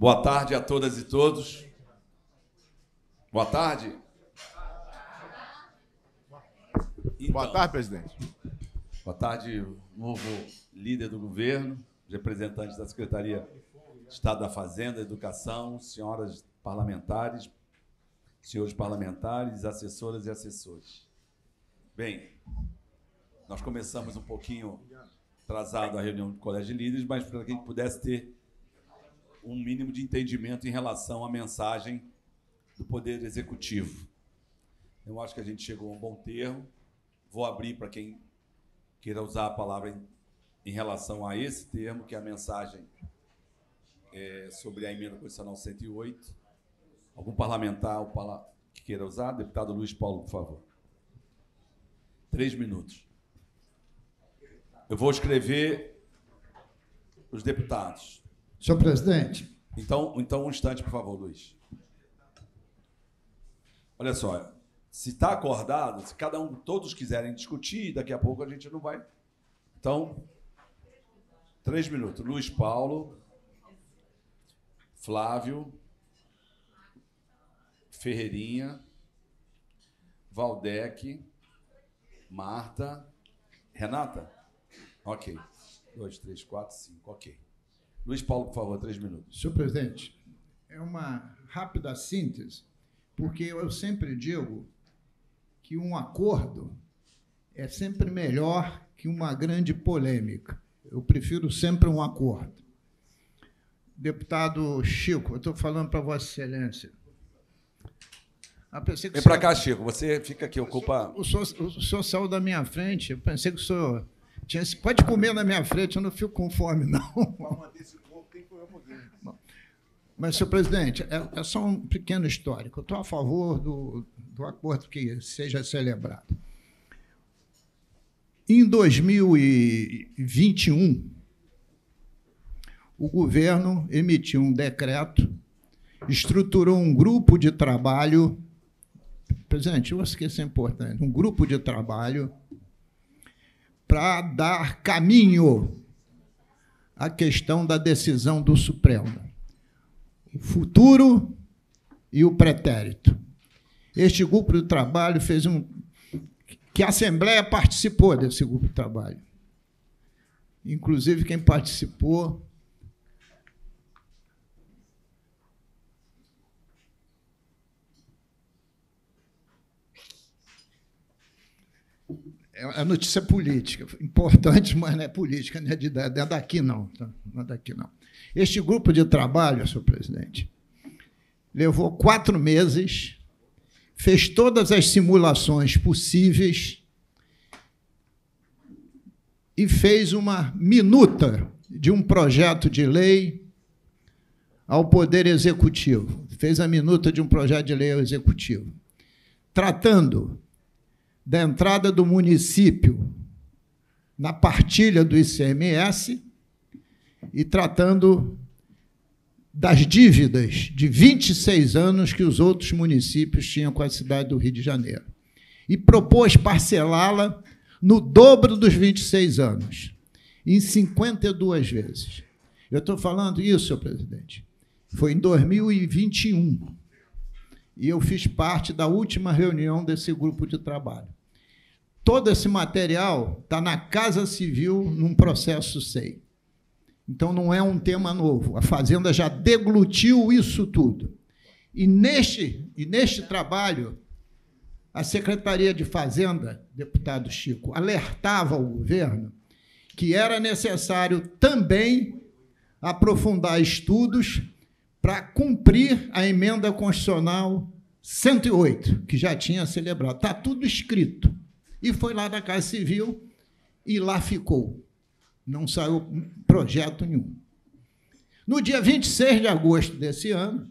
Boa tarde a todas e todos. Boa tarde. Então, boa tarde, presidente. Boa tarde, novo líder do governo, representantes da Secretaria de Estado da Fazenda, Educação, senhoras parlamentares, senhores parlamentares, assessoras e assessores. Bem, nós começamos um pouquinho atrasado a reunião do Colégio de Líderes, mas para que a gente pudesse ter um mínimo de entendimento em relação à mensagem do Poder Executivo. Eu acho que a gente chegou a um bom termo. Vou abrir para quem queira usar a palavra em, relação a esse termo, que é a mensagem é, sobre a emenda constitucional 108. Algum parlamentar que queira usar? Deputado Luiz Paulo, por favor. Três minutos. Eu vou escrever os deputados. Senhor presidente. Então, então um instante, por favor, Luiz. Olha só, se está acordado, se cada um, todos quiserem discutir, daqui a pouco a gente não vai. Então, três minutos. Luiz Paulo, Flávio, Ferreirinha, Valdec, Marta, Renata? Ok. Dois, três, quatro, cinco. Ok. Luiz Paulo, por favor, três minutos. Senhor presidente, é uma rápida síntese, porque eu sempre digo que um acordo é sempre melhor que uma grande polêmica. Eu prefiro sempre um acordo. Deputado Chico, eu estou falando para Vossa Excelência. Ah, Vem para cá, Chico, você fica aqui, ocupa. O senhor, o senhor saiu da minha frente, eu pensei que o senhor tinha pode comer na minha frente, eu não fico com fome, não. Mas, senhor presidente, é, é só um pequeno histórico. Eu estou a favor do, do acordo que seja celebrado. Em 2021, o governo emitiu um decreto, estruturou um grupo de trabalho. Presidente, eu acho que isso é importante. Um grupo de trabalho para dar caminho à questão da decisão do Supremo. O futuro e o pretérito. Este grupo de trabalho fez um. que a Assembleia participou desse grupo de trabalho. Inclusive, quem participou é notícia é política, importante, mas não é política, não é, de, é daqui não, tá? não é daqui não. Este grupo de trabalho, senhor presidente, levou quatro meses, fez todas as simulações possíveis e fez uma minuta de um projeto de lei ao Poder Executivo. Fez a minuta de um projeto de lei ao Executivo, tratando da entrada do município na partilha do ICMS e tratando das dívidas de 26 anos que os outros municípios tinham com a cidade do Rio de Janeiro. E propôs parcelá-la no dobro dos 26 anos, em 52 vezes. Eu estou falando isso, senhor presidente. Foi em 2021. E eu fiz parte da última reunião desse grupo de trabalho. Todo esse material está na Casa Civil num processo SEI. Então não é um tema novo. A Fazenda já deglutiu isso tudo. E neste, e neste trabalho, a Secretaria de Fazenda, deputado Chico, alertava o governo que era necessário também aprofundar estudos para cumprir a emenda constitucional 108, que já tinha celebrado. Está tudo escrito. E foi lá da Casa Civil e lá ficou. Não saiu projeto nenhum. No dia 26 de agosto desse ano,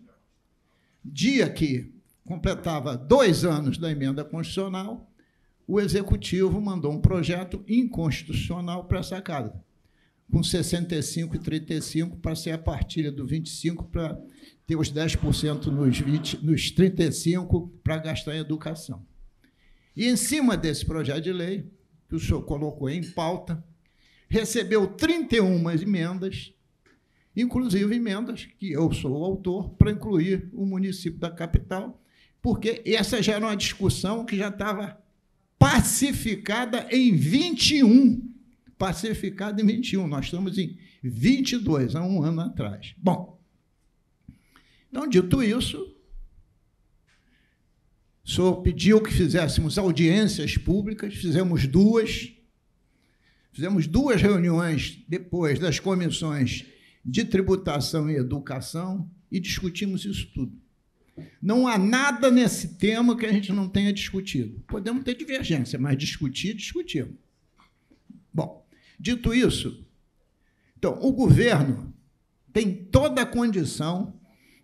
dia que completava dois anos da emenda constitucional, o Executivo mandou um projeto inconstitucional para essa casa, com 65 e 35 para ser a partilha do 25 para ter os 10% nos, 20, nos 35 para gastar em educação. E em cima desse projeto de lei, que o senhor colocou em pauta, recebeu 31 emendas, inclusive emendas que eu sou o autor, para incluir o município da capital, porque essa já era uma discussão que já estava pacificada em 21. Pacificada em 21, nós estamos em 22, há um ano atrás. Bom, então, dito isso, o senhor pediu que fizéssemos audiências públicas, fizemos duas. Fizemos duas reuniões depois das comissões de tributação e educação e discutimos isso tudo. Não há nada nesse tema que a gente não tenha discutido. Podemos ter divergência, mas discutir, discutimos. Bom, dito isso, então, o governo tem toda a condição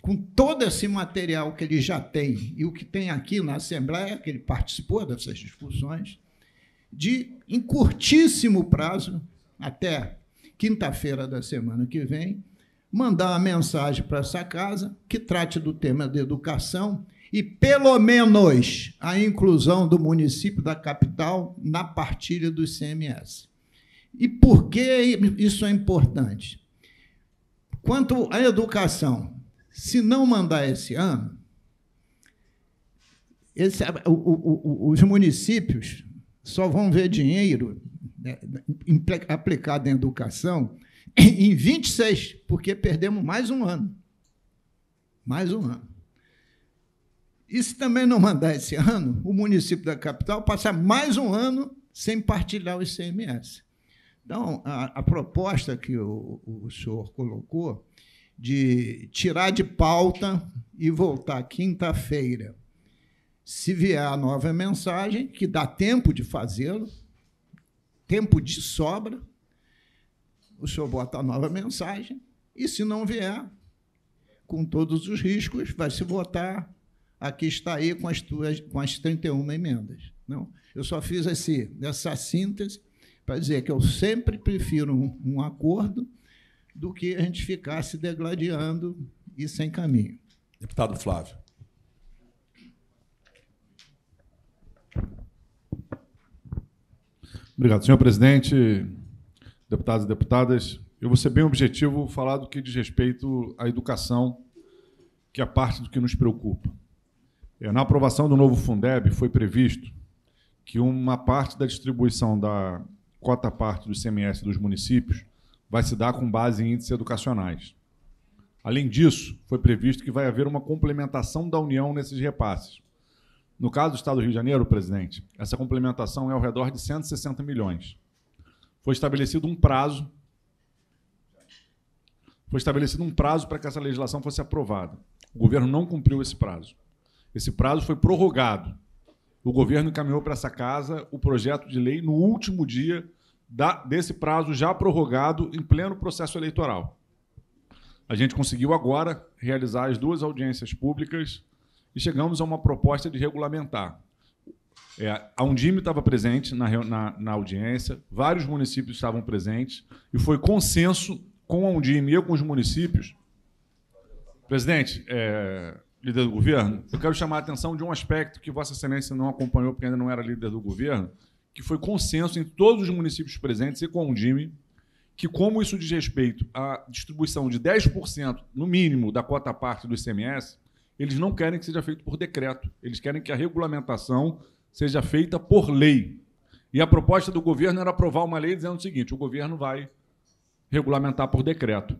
com todo esse material que ele já tem e o que tem aqui na Assembleia, que ele participou dessas discussões, de em curtíssimo prazo, até quinta-feira da semana que vem, mandar uma mensagem para essa casa que trate do tema da educação e, pelo menos, a inclusão do município da capital na partilha do ICMS. E por que isso é importante? Quanto à educação, se não mandar esse ano, esse, o, o, o, os municípios só vão ver dinheiro né, aplicado em educação em 26, porque perdemos mais um ano. Mais um ano. E se também não mandar esse ano, o município da capital passa mais um ano sem partilhar o ICMS. Então, a, a proposta que o, o senhor colocou de tirar de pauta e voltar quinta-feira. Se vier a nova mensagem, que dá tempo de fazê-lo, tempo de sobra, o senhor bota a nova mensagem, e se não vier, com todos os riscos, vai se votar. Aqui está aí com as, tuas, com as 31 emendas. Não, eu só fiz esse, essa síntese para dizer que eu sempre prefiro um, um acordo do que a gente ficar se degladiando e sem caminho. Deputado Flávio. Obrigado, senhor presidente, deputados e deputadas. Eu vou ser bem objetivo falar do que diz respeito à educação, que é parte do que nos preocupa. É, na aprovação do novo Fundeb, foi previsto que uma parte da distribuição da cota parte do ICMS dos municípios vai se dar com base em índices educacionais. Além disso, foi previsto que vai haver uma complementação da União nesses repasses. No caso do Estado do Rio de Janeiro, presidente, essa complementação é ao redor de 160 milhões. Foi estabelecido um prazo foi estabelecido um prazo para que essa legislação fosse aprovada. O governo não cumpriu esse prazo. Esse prazo foi prorrogado. O governo encaminhou para essa casa o projeto de lei no último dia da, desse prazo já prorrogado em pleno processo eleitoral. A gente conseguiu agora realizar as duas audiências públicas e chegamos a uma proposta de regulamentar. É, a Undime estava presente na, na, na, audiência, vários municípios estavam presentes, e foi consenso com a Undime e eu com os municípios. Presidente, é, líder do governo, eu quero chamar a atenção de um aspecto que Vossa Excelência não acompanhou porque ainda não era líder do governo, que foi consenso em todos os municípios presentes e com o DIME, que como isso diz respeito à distribuição de 10% no mínimo da cota parte do ICMS, eles não querem que seja feito por decreto, eles querem que a regulamentação seja feita por lei. E a proposta do governo era aprovar uma lei dizendo o seguinte: o governo vai regulamentar por decreto.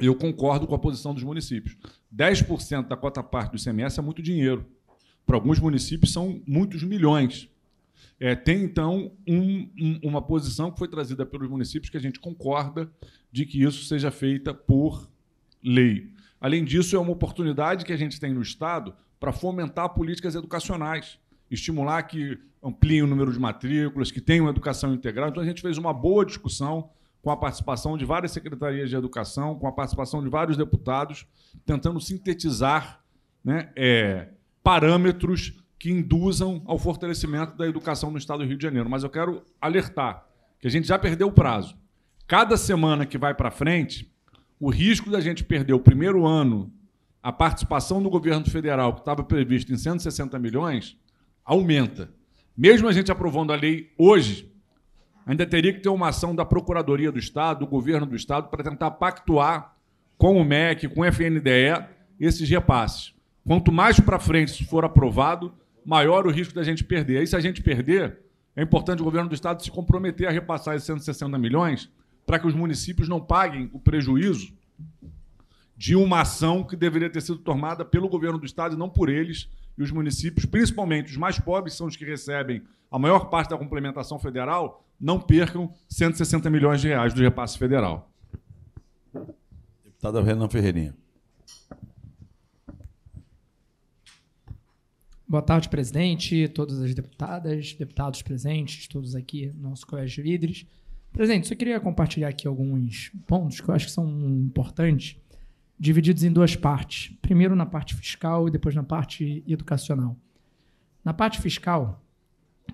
Eu concordo com a posição dos municípios. 10% da cota parte do ICMS é muito dinheiro. Para alguns municípios são muitos milhões. É, tem, então, um, um, uma posição que foi trazida pelos municípios que a gente concorda de que isso seja feita por lei. Além disso, é uma oportunidade que a gente tem no Estado para fomentar políticas educacionais, estimular que ampliem o número de matrículas, que tenham educação integral. Então, a gente fez uma boa discussão com a participação de várias secretarias de educação, com a participação de vários deputados, tentando sintetizar né, é, parâmetros que induzam ao fortalecimento da educação no estado do Rio de Janeiro. Mas eu quero alertar que a gente já perdeu o prazo. Cada semana que vai para frente, o risco da gente perder o primeiro ano, a participação do governo federal, que estava previsto em 160 milhões, aumenta. Mesmo a gente aprovando a lei hoje, ainda teria que ter uma ação da Procuradoria do Estado, do governo do Estado, para tentar pactuar com o MEC, com o FNDE, esses repasses. Quanto mais para frente isso for aprovado, maior o risco da gente perder. E se a gente perder, é importante o governo do estado se comprometer a repassar esses 160 milhões para que os municípios não paguem o prejuízo de uma ação que deveria ter sido tomada pelo governo do estado e não por eles. E os municípios, principalmente os mais pobres, são os que recebem a maior parte da complementação federal, não percam 160 milhões de reais do repasse federal. Deputado Renan Ferreirinha. Boa tarde, presidente, todas as deputadas, deputados presentes, todos aqui no nosso colégio de líderes. Presidente, só queria compartilhar aqui alguns pontos que eu acho que são importantes, divididos em duas partes. Primeiro na parte fiscal e depois na parte educacional. Na parte fiscal,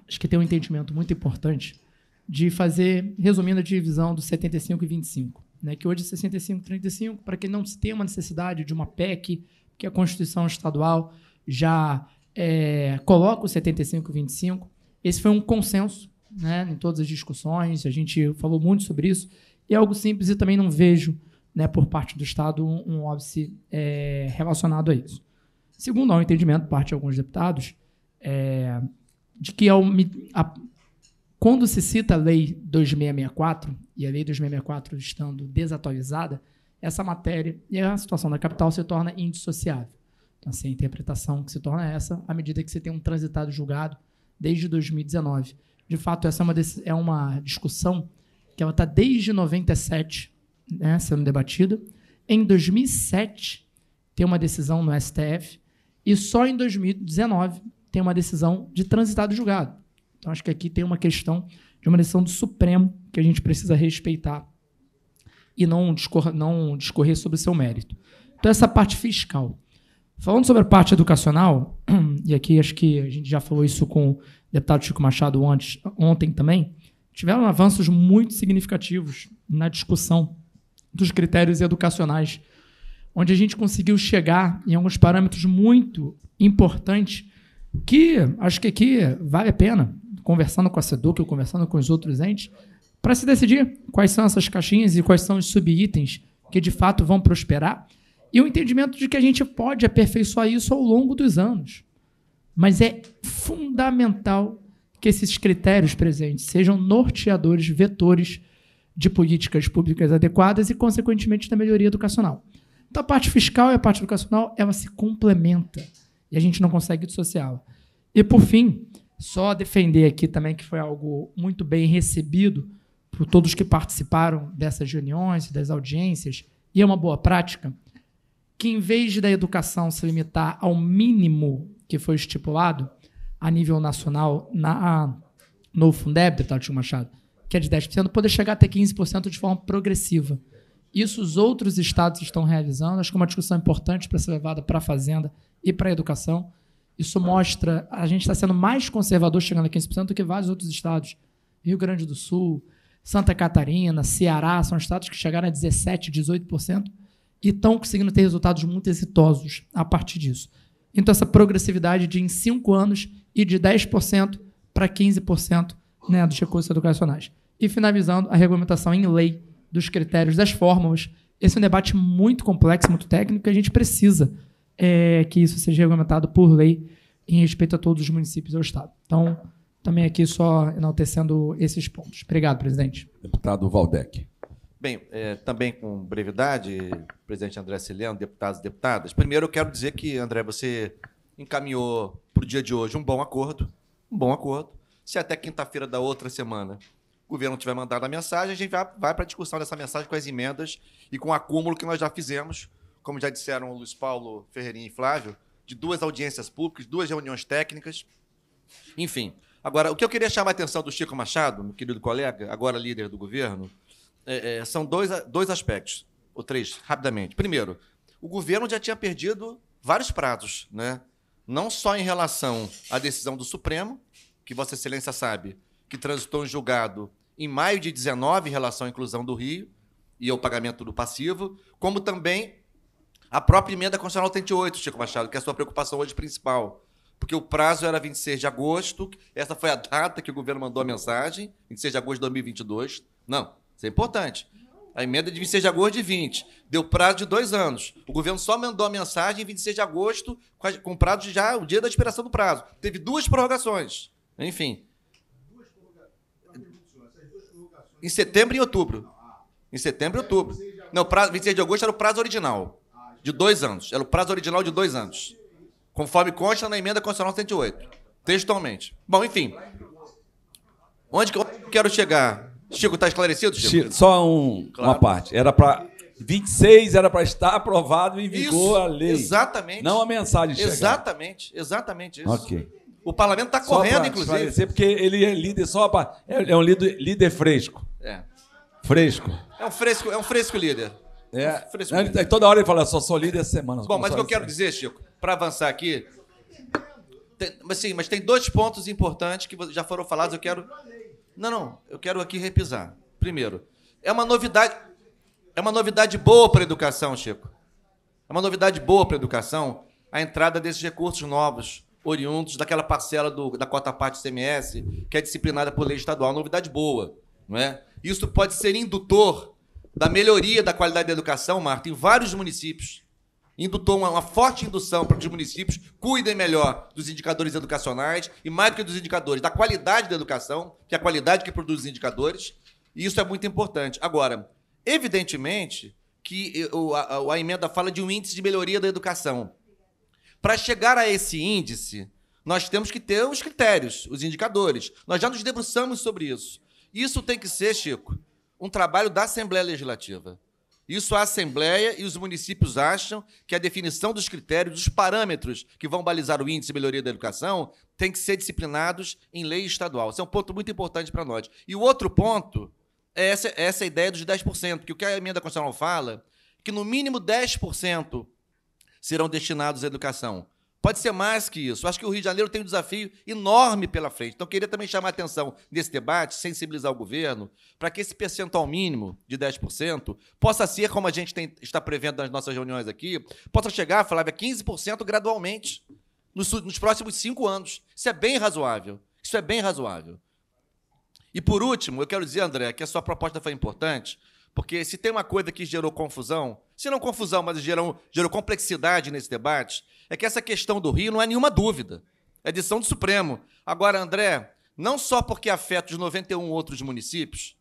acho que tem um entendimento muito importante de fazer, resumindo a divisão dos 75 e 25, né, que hoje é 65 e 35, para que não se tenha uma necessidade de uma PEC, que a Constituição Estadual já é, coloca o 75-25. Esse foi um consenso né, em todas as discussões, a gente falou muito sobre isso. E é algo simples e também não vejo, né, por parte do Estado, um, óbice é, relacionado a isso. Segundo, ao entendimento por parte de alguns deputados é, de que ao, a, quando se cita a Lei 2664, e a Lei 2664 estando desatualizada, essa matéria e a situação da capital se torna indissociável. Assim, a interpretação que se torna essa à medida que você tem um transitado julgado desde 2019. De fato, essa é uma, é uma discussão que ela está desde 97 né, sendo debatida. Em 2007 tem uma decisão no STF e só em 2019 tem uma decisão de transitado julgado. Então, acho que aqui tem uma questão de uma decisão do Supremo que a gente precisa respeitar e não, discor não discorrer sobre o seu mérito. Então, essa parte fiscal. Falando sobre a parte educacional, e aqui acho que a gente já falou isso com o deputado Chico Machado antes, ontem também, tiveram avanços muito significativos na discussão dos critérios educacionais, onde a gente conseguiu chegar em alguns parâmetros muito importantes que acho que aqui vale a pena, conversando com a SEDUC, ou conversando com os outros entes, para se decidir quais são essas caixinhas e quais são os subitens que de fato vão prosperar e o entendimento de que a gente pode aperfeiçoar isso ao longo dos anos. Mas é fundamental que esses critérios presentes sejam norteadores, vetores de políticas públicas adequadas e, consequentemente, da melhoria educacional. Então, a parte fiscal e a parte educacional ela se complementa e a gente não consegue dissociá-la. E, por fim, só defender aqui também que foi algo muito bem recebido por todos que participaram dessas reuniões, das audiências, e é uma boa prática que em vez da educação se limitar ao mínimo que foi estipulado a nível nacional na, no Fundeb, deputado tio Machado, que é de 10%, poder chegar até 15% de forma progressiva. Isso os outros estados estão realizando. Acho que é uma discussão importante para ser levada para a Fazenda e para a Educação. Isso mostra a gente está sendo mais conservador chegando a 15% do que vários outros estados. Rio Grande do Sul, Santa Catarina, Ceará, são estados que chegaram a 17%, 18% e estão conseguindo ter resultados muito exitosos a partir disso. Então, essa progressividade de em 5 anos e de 10% para 15% né, dos recursos educacionais. E finalizando, a regulamentação em lei dos critérios das fórmulas. Esse é um debate muito complexo, muito técnico, e a gente precisa é, que isso seja regulamentado por lei em respeito a todos os municípios do Estado. Então, também aqui só enaltecendo esses pontos. Obrigado, presidente. Deputado Valdec. Bem, é, também com brevidade, presidente André Ciliano, deputados e deputadas, primeiro eu quero dizer que, André, você encaminhou para o dia de hoje um bom acordo, um bom acordo. Se até quinta-feira da outra semana o governo tiver mandado a mensagem, a gente vai, vai para a discussão dessa mensagem com as emendas e com o acúmulo que nós já fizemos, como já disseram o Luiz Paulo Ferreirinha e Flávio, de duas audiências públicas, duas reuniões técnicas, enfim. Agora, o que eu queria chamar a atenção do Chico Machado, meu querido colega, agora líder do governo, é, é, são dois, dois aspectos, ou três, rapidamente. Primeiro, o governo já tinha perdido vários pratos, né? não só em relação à decisão do Supremo, que Vossa Excelência sabe que transitou em julgado em maio de 19 em relação à inclusão do Rio e ao pagamento do passivo, como também a própria emenda constitucional 88, Chico Machado, que é a sua preocupação hoje principal, porque o prazo era 26 de agosto, essa foi a data que o governo mandou a mensagem, 26 de agosto de 2022. Não, isso é importante. A emenda é de 26 de agosto de 20. Deu prazo de dois anos. O governo só mandou a mensagem em 26 de agosto, com prazo já o dia da expiração do prazo. Teve duas prorrogações. Enfim. Em setembro e outubro. Em setembro e outubro. Não, prazo, 26 de agosto era o prazo original. De dois anos. Era o prazo original de dois anos. Conforme consta na emenda constitucional 108. Textualmente. Bom, enfim. Onde que eu quero chegar? Chico, está esclarecido, Chico? Chico? Só um, claro. uma parte. Era para 26 era para estar aprovado em vigor isso, a lei. Exatamente. Não a mensagem chegar. Exatamente, exatamente isso. Ok. O parlamento está correndo, inclusive. Porque ele é líder só para. É, é, um líder, líder fresco. É. Fresco. É um fresco, é um fresco líder. É. Um fresco é Toda hora ele fala, só sou líder essa semana. Bom, mas o que eu quero dizer, Chico, para avançar aqui. Tem, mas sim, mas tem dois pontos importantes que já foram falados. Eu quero não, não, eu quero aqui repisar. Primeiro, é uma novidade, é uma novidade boa para a educação, Chico. É uma novidade boa para a educação a entrada desses recursos novos, oriundos daquela parcela do, da cota parte CMS, que é disciplinada por lei estadual. É novidade boa, não é? Isso pode ser indutor da melhoria da qualidade da educação, Marta, em vários municípios. Indutou uma, uma forte indução para que os municípios cuidem melhor dos indicadores educacionais e mais do que dos indicadores, da qualidade da educação, que é a qualidade que produz os indicadores. E isso é muito importante. Agora, evidentemente que o, a, a emenda fala de um índice de melhoria da educação. Para chegar a esse índice, nós temos que ter os critérios, os indicadores. Nós já nos debruçamos sobre isso. Isso tem que ser, Chico, um trabalho da Assembleia Legislativa. Isso a Assembleia e os municípios acham que a definição dos critérios, dos parâmetros que vão balizar o índice de melhoria da educação, tem que ser disciplinados em lei estadual. Isso é um ponto muito importante para nós. E o outro ponto é essa, é essa ideia dos 10%, que o que a emenda constitucional fala, que no mínimo 10% serão destinados à educação. Pode ser mais que isso. Eu acho que o Rio de Janeiro tem um desafio enorme pela frente. Então, eu queria também chamar a atenção nesse debate, sensibilizar o governo, para que esse percentual mínimo de 10% possa ser, como a gente tem, está prevendo nas nossas reuniões aqui, possa chegar, Flávia, a 15% gradualmente nos, nos próximos cinco anos. Isso é bem razoável. Isso é bem razoável. E por último, eu quero dizer, André, que a sua proposta foi importante, porque se tem uma coisa que gerou confusão, se não confusão, mas gerou, gerou complexidade nesse debate, é que essa questão do Rio não há é nenhuma dúvida. É decisão do Supremo. Agora, André, não só porque afeta os 91 outros municípios,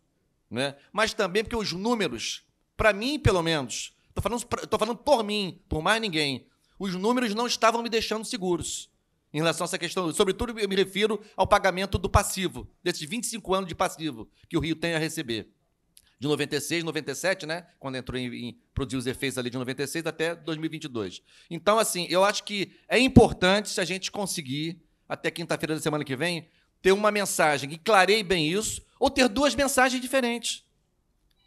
né, mas também porque os números, para mim, pelo menos, estou falando, tô falando por mim, por mais ninguém, os números não estavam me deixando seguros em relação a essa questão. Sobretudo, eu me refiro ao pagamento do passivo, desses 25 anos de passivo que o Rio tem a receber de 96, 97, né? Quando entrou em, em produzir os efeitos ali de 96 até 2022. Então, assim, eu acho que é importante se a gente conseguir, até quinta-feira da semana que vem, ter uma mensagem que clareie bem isso, ou ter duas mensagens diferentes.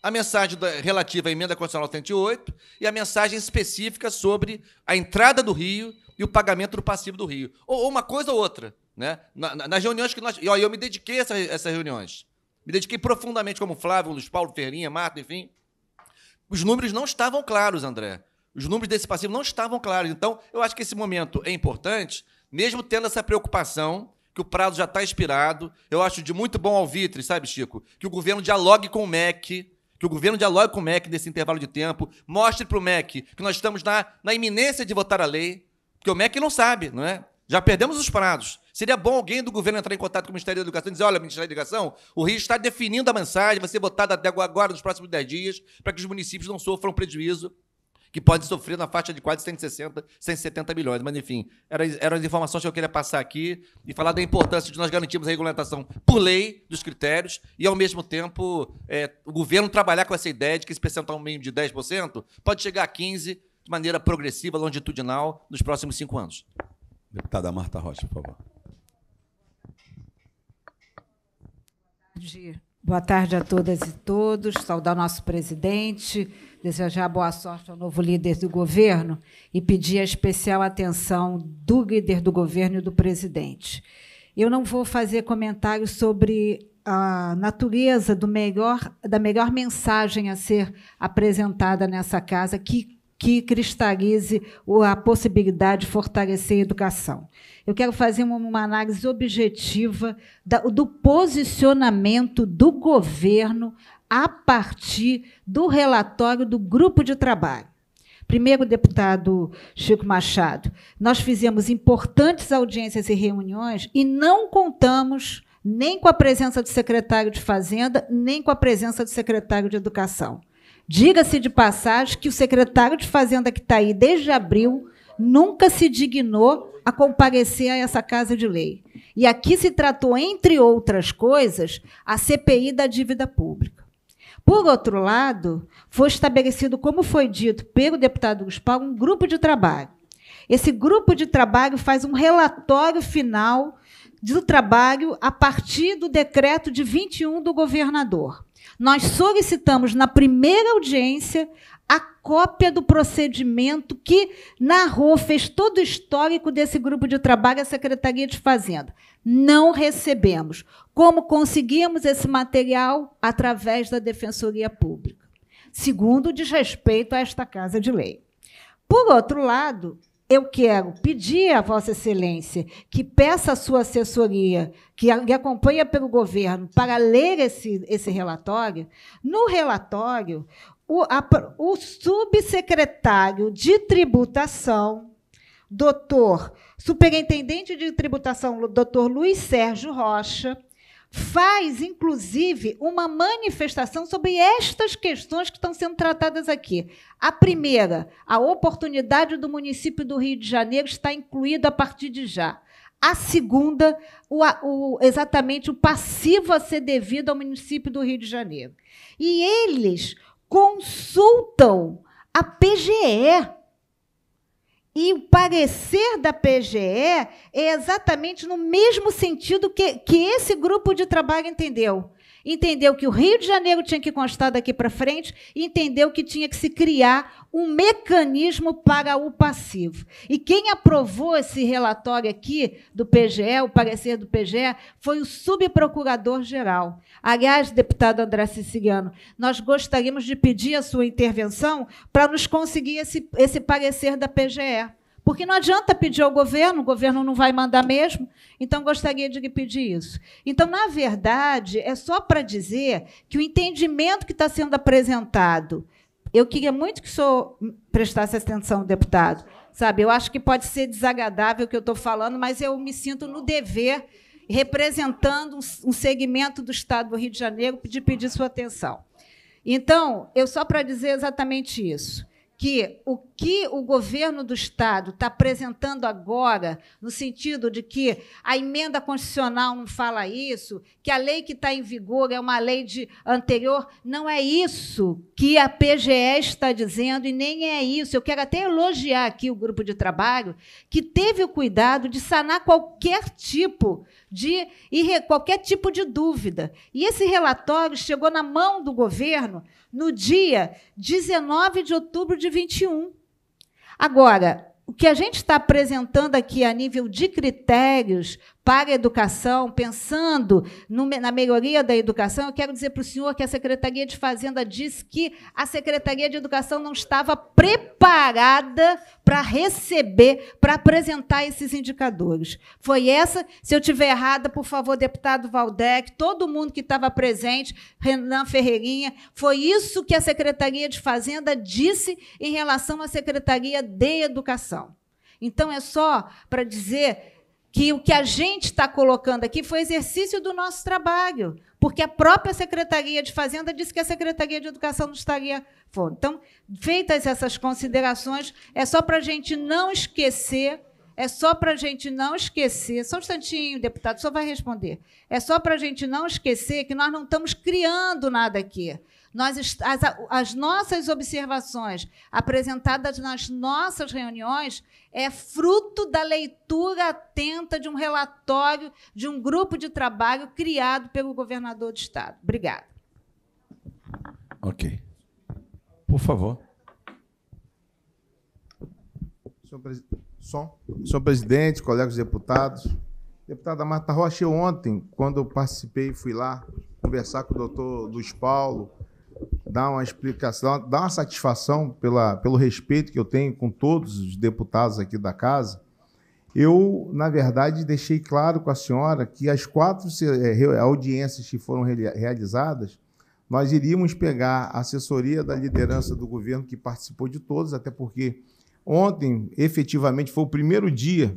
A mensagem da, relativa à emenda constitucional 108 e a mensagem específica sobre a entrada do Rio e o pagamento do passivo do Rio. Ou, ou uma coisa ou outra. Né? Na, na, nas reuniões que nós. E eu, eu me dediquei a essas reuniões. Me dediquei profundamente, como Flávio, Luiz Paulo, Ferrinha, Marta, enfim. Os números não estavam claros, André. Os números desse passivo não estavam claros. Então, eu acho que esse momento é importante, mesmo tendo essa preocupação, que o prazo já está expirado. Eu acho de muito bom alvitre, sabe, Chico? Que o governo dialogue com o MEC, que o governo dialogue com o MEC nesse intervalo de tempo, mostre para o MEC que nós estamos na, na iminência de votar a lei, porque o MEC não sabe, não é? Já perdemos os prazos. Seria bom alguém do governo entrar em contato com o Ministério da Educação e dizer: olha, Ministério da Educação, o Rio está definindo a mensagem, vai ser botada até agora, nos próximos 10 dias, para que os municípios não sofram prejuízo que pode sofrer na faixa de quase 160, 170 milhões. Mas, enfim, eram as informações que eu queria passar aqui e falar da importância de nós garantirmos a regulamentação por lei dos critérios e, ao mesmo tempo, é, o governo trabalhar com essa ideia de que esse percentual mínimo de 10% pode chegar a 15% de maneira progressiva, longitudinal, nos próximos cinco anos. Deputada Marta Rocha, por favor. Boa tarde a todas e todos. Saudar nosso presidente, desejar boa sorte ao novo líder do governo e pedir a especial atenção do líder do governo e do presidente. Eu não vou fazer comentários sobre a natureza do melhor, da melhor mensagem a ser apresentada nessa casa que, que cristalize a possibilidade de fortalecer a educação. Eu quero fazer uma, uma análise objetiva da, do posicionamento do governo a partir do relatório do grupo de trabalho. Primeiro, deputado Chico Machado, nós fizemos importantes audiências e reuniões e não contamos nem com a presença do secretário de Fazenda, nem com a presença do secretário de Educação. Diga-se de passagem que o secretário de Fazenda que está aí desde abril nunca se dignou a comparecer a essa Casa de Lei. E aqui se tratou, entre outras coisas, a CPI da dívida pública. Por outro lado, foi estabelecido, como foi dito pelo deputado Gaspar, um grupo de trabalho. Esse grupo de trabalho faz um relatório final do trabalho a partir do decreto de 21 do governador. Nós solicitamos na primeira audiência a cópia do procedimento que narrou, fez todo o histórico desse grupo de trabalho a Secretaria de Fazenda. Não recebemos. Como conseguimos esse material? Através da Defensoria Pública. Segundo, diz respeito a esta Casa de Lei. Por outro lado, eu quero pedir a Vossa Excelência que peça a sua assessoria, que acompanha pelo governo, para ler esse, esse relatório. No relatório, o, a, o subsecretário de tributação, doutor, superintendente de tributação, doutor Luiz Sérgio Rocha, faz, inclusive, uma manifestação sobre estas questões que estão sendo tratadas aqui. A primeira, a oportunidade do município do Rio de Janeiro está incluída a partir de já. A segunda, o, o, exatamente o passivo a ser devido ao município do Rio de Janeiro. E eles consultam a PGE e o parecer da PGE é exatamente no mesmo sentido que, que esse grupo de trabalho entendeu entendeu que o Rio de Janeiro tinha que constar daqui para frente, entendeu que tinha que se criar um mecanismo para o passivo. E quem aprovou esse relatório aqui do PGE, o parecer do PGE, foi o subprocurador-geral. Aliás, deputado André Siciliano, nós gostaríamos de pedir a sua intervenção para nos conseguir esse, esse parecer da PGE porque não adianta pedir ao governo, o governo não vai mandar mesmo, então gostaria de pedir isso. Então, na verdade, é só para dizer que o entendimento que está sendo apresentado, eu queria muito que o senhor prestasse atenção, deputado. Sabe, eu acho que pode ser desagradável o que eu estou falando, mas eu me sinto no dever, representando um segmento do Estado do Rio de Janeiro, de pedir sua atenção. Então, eu só para dizer exatamente isso que o que o governo do Estado está apresentando agora, no sentido de que a emenda constitucional não fala isso, que a lei que está em vigor é uma lei de anterior, não é isso que a PGE está dizendo e nem é isso. Eu quero até elogiar aqui o grupo de trabalho que teve o cuidado de sanar qualquer tipo de qualquer tipo de dúvida. E esse relatório chegou na mão do governo no dia 19 de outubro de 2021. Agora, o que a gente está apresentando aqui a nível de critérios para a educação, pensando no, na melhoria da educação, eu quero dizer para o senhor que a Secretaria de Fazenda disse que a Secretaria de Educação não estava preparada para receber, para apresentar esses indicadores. Foi essa, se eu tiver errada, por favor, deputado Valdec, todo mundo que estava presente, Renan Ferreirinha, foi isso que a Secretaria de Fazenda disse em relação à Secretaria de Educação. Então, é só para dizer que o que a gente está colocando aqui foi exercício do nosso trabalho, porque a própria Secretaria de Fazenda disse que a Secretaria de Educação não estaria. Então, feitas essas considerações, é só para a gente não esquecer. É só para a gente não esquecer, só um instantinho, deputado, só vai responder. É só para a gente não esquecer que nós não estamos criando nada aqui. Nós, as, as nossas observações apresentadas nas nossas reuniões é fruto da leitura atenta de um relatório de um grupo de trabalho criado pelo governador do Estado. Obrigada. Ok. Por favor. Senhor, presi Som. Senhor presidente, colegas deputados, deputada Marta Rocha, eu ontem, quando eu participei, fui lá conversar com o doutor Luiz Paulo, dar uma explicação, dar uma satisfação pela, pelo respeito que eu tenho com todos os deputados aqui da casa. Eu, na verdade, deixei claro com a senhora que as quatro é, audiências que foram realizadas, nós iríamos pegar a assessoria da liderança do governo que participou de todas, até porque ontem, efetivamente, foi o primeiro dia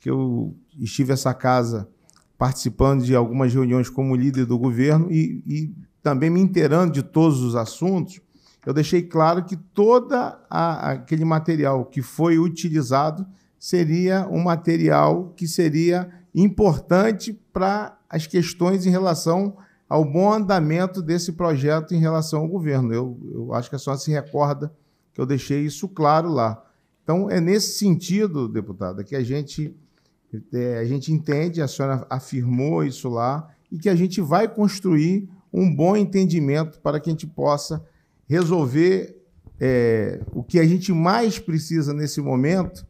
que eu estive essa casa participando de algumas reuniões como líder do governo e, e também me inteirando de todos os assuntos, eu deixei claro que todo aquele material que foi utilizado seria um material que seria importante para as questões em relação ao bom andamento desse projeto em relação ao governo. Eu, eu acho que a senhora se recorda que eu deixei isso claro lá. Então, é nesse sentido, deputada, que a gente, é, a gente entende, a senhora afirmou isso lá, e que a gente vai construir um bom entendimento para que a gente possa resolver é, o que a gente mais precisa nesse momento,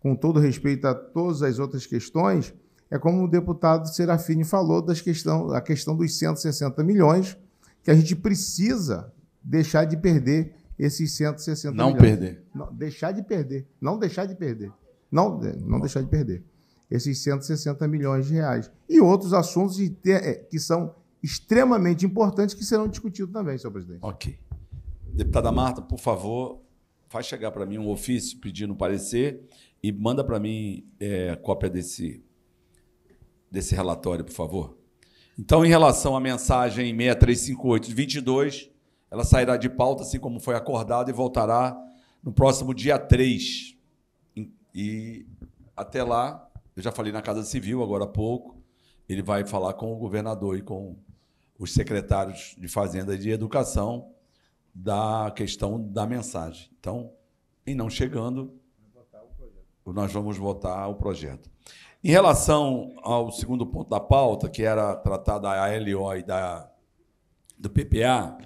com todo respeito a todas as outras questões, é como o deputado Serafini falou, das questão, a questão dos 160 milhões, que a gente precisa deixar de perder esses 160 não milhões. Perder. Não Deixar de perder. Não deixar de perder. Não, é, não deixar de perder. Esses 160 milhões de reais. E outros assuntos é, que são extremamente importantes que serão discutidos também, senhor presidente. Ok. Deputada Marta, por favor, faz chegar para mim um ofício pedindo parecer e manda para mim é, cópia desse, desse relatório, por favor. Então, em relação à mensagem 6358 de 22, ela sairá de pauta, assim como foi acordado, e voltará no próximo dia 3. E até lá, eu já falei na Casa Civil agora há pouco, ele vai falar com o governador e com os secretários de Fazenda e de Educação da questão da mensagem. Então, e não chegando, nós vamos votar o projeto. Em relação ao segundo ponto da pauta, que era tratar da ALO e da, do PPA,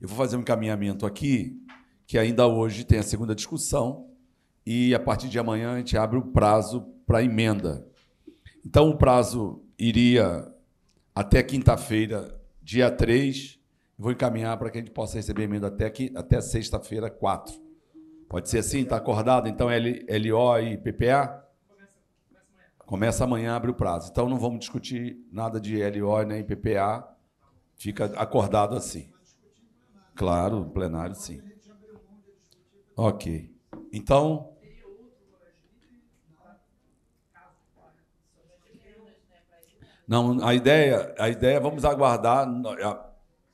eu vou fazer um encaminhamento aqui, que ainda hoje tem a segunda discussão, e a partir de amanhã a gente abre o prazo para emenda. Então, o prazo iria até quinta-feira, dia 3, vou encaminhar para que a gente possa receber emenda até, até sexta-feira, 4. Pode ser assim? Está acordado? Então, L, LO e PPA? Começa, amanhã. começa amanhã, abre o prazo. Então, não vamos discutir nada de LO nem PPA. Fica acordado assim. Claro, plenário, sim. Ok. Então, Não, a ideia, a ideia, vamos aguardar. A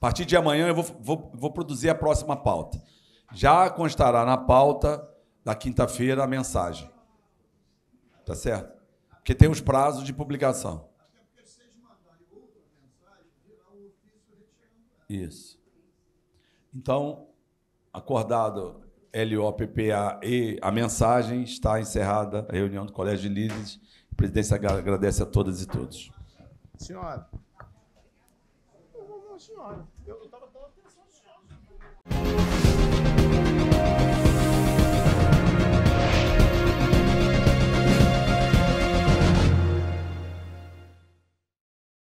partir de amanhã eu vou, vou, vou produzir a próxima pauta. Já constará na pauta da quinta-feira a mensagem. Tá certo? Porque tem os prazos de publicação. Isso. Então, acordado LOPPA e a mensagem, está encerrada a reunião do Colégio de Líderes. A presidência agradece a todas e todos. Senhora. Não, senhora. Eu estava dando atenção à senhora.